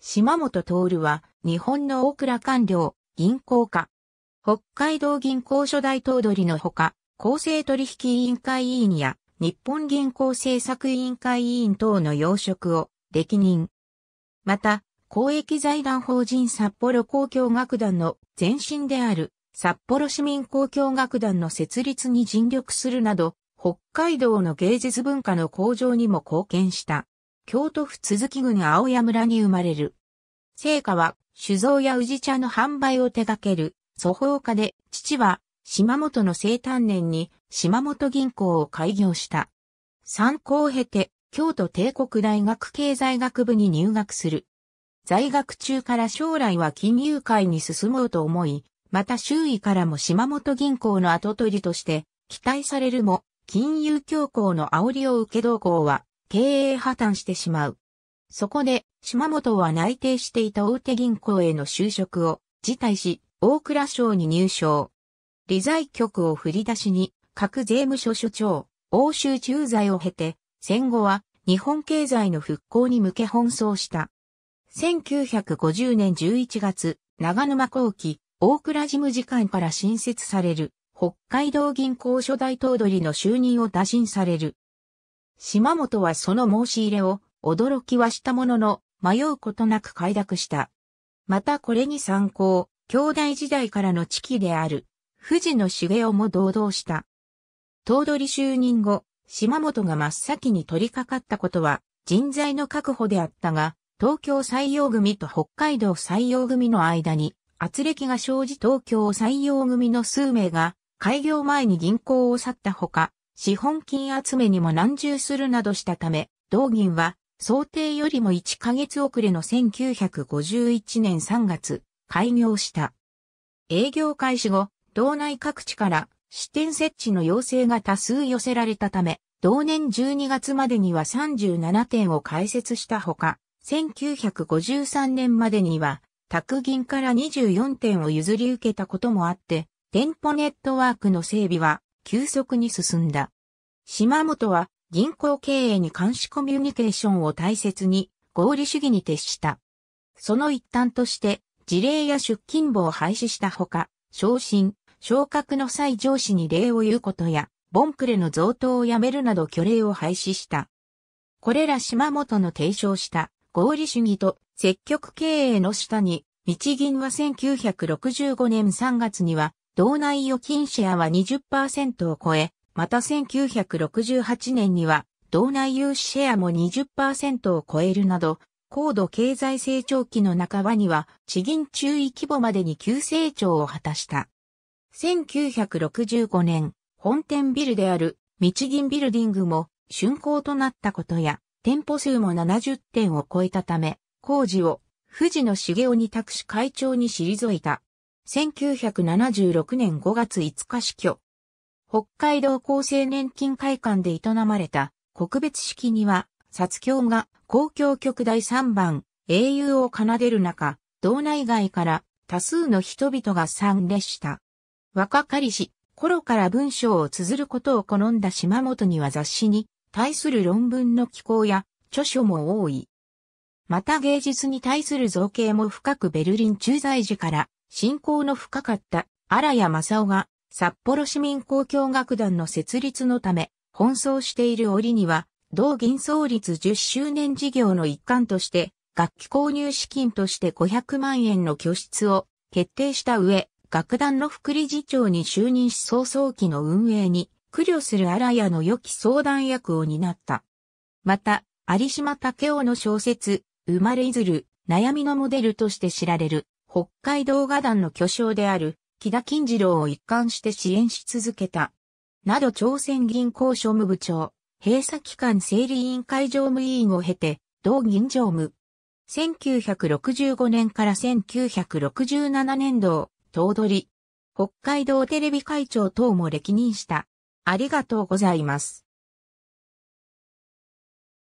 島本徹は、日本の大倉官僚、銀行家。北海道銀行初代頭取のほか、公正取引委員会委員や、日本銀行政策委員会委員等の要職を、歴任。また、公益財団法人札幌公共楽団の前身である札幌市民公共楽団の設立に尽力するなど、北海道の芸術文化の向上にも貢献した。京都府鈴木郡青谷村に生まれる。聖火は酒造や宇治茶の販売を手掛ける、祖宝家で、父は、島本の生誕年に、島本銀行を開業した。参考を経て、京都帝国大学経済学部に入学する。在学中から将来は金融界に進もうと思い、また周囲からも島本銀行の後取りとして、期待されるも、金融恐慌の煽りを受け同行は、経営破綻してしまう。そこで、島本は内定していた大手銀行への就職を辞退し、大蔵省に入省。理財局を振り出しに、各税務署署長、欧州駐在を経て、戦後は日本経済の復興に向け奔走した。1950年11月、長沼後期、大倉事務次官から新設される、北海道銀行初代頭取の就任を打診される。島本はその申し入れを驚きはしたものの迷うことなく快諾した。またこれに参考、兄弟時代からの知己である、藤野茂雄も堂々した。頭取就任後、島本が真っ先に取り掛かったことは、人材の確保であったが、東京採用組と北海道採用組の間に、圧力が生じ東京採用組の数名が、開業前に銀行を去ったほか、資本金集めにも難渋するなどしたため、同銀は想定よりも1ヶ月遅れの1951年3月、開業した。営業開始後、道内各地から支店設置の要請が多数寄せられたため、同年12月までには37店を開設したほか、1953年までには、宅銀から24店を譲り受けたこともあって、店舗ネットワークの整備は急速に進んだ。島本は銀行経営に監視コミュニケーションを大切に合理主義に徹した。その一端として事例や出勤簿を廃止したほか、昇進、昇格の際上司に礼を言うことや、ボンクレの贈答をやめるなど虚礼を廃止した。これら島本の提唱した合理主義と積極経営の下に、日銀は1965年3月には道内預金シェアは20%を超え、また1968年には、道内融資シェアも20%を超えるなど、高度経済成長期の半ばには、地銀中位規模までに急成長を果たした。1965年、本店ビルである日銀ビルディングも竣工となったことや、店舗数も70点を超えたため、工事を藤野茂雄に託し会長に退いた。1976年5月5日死去。北海道厚生年金会館で営まれた告別式には、殺教が公共局第3番、英雄を奏でる中、道内外から多数の人々が参列した。若かりし、頃から文章を綴ることを好んだ島本には雑誌に対する論文の寄稿や著書も多い。また芸術に対する造形も深くベルリン駐在時から信仰の深かった荒谷正夫が札幌市民交響楽団の設立のため奔走している折には同銀創立10周年事業の一環として楽器購入資金として500万円の拠出を決定した上、楽団の副理事長に就任し早々期の運営に苦慮する荒谷の良き相談役を担った。また、有島武雄の小説、生まれいずる、悩みのモデルとして知られる、北海道画団の巨匠である木田金次郎を一貫して支援し続けた。など朝鮮銀行庶務部長、閉鎖期間整理委員会常務委員を経て、同銀常務。1965年から1967年度、頭取。北海道テレビ会長等も歴任した。ありがとうございます。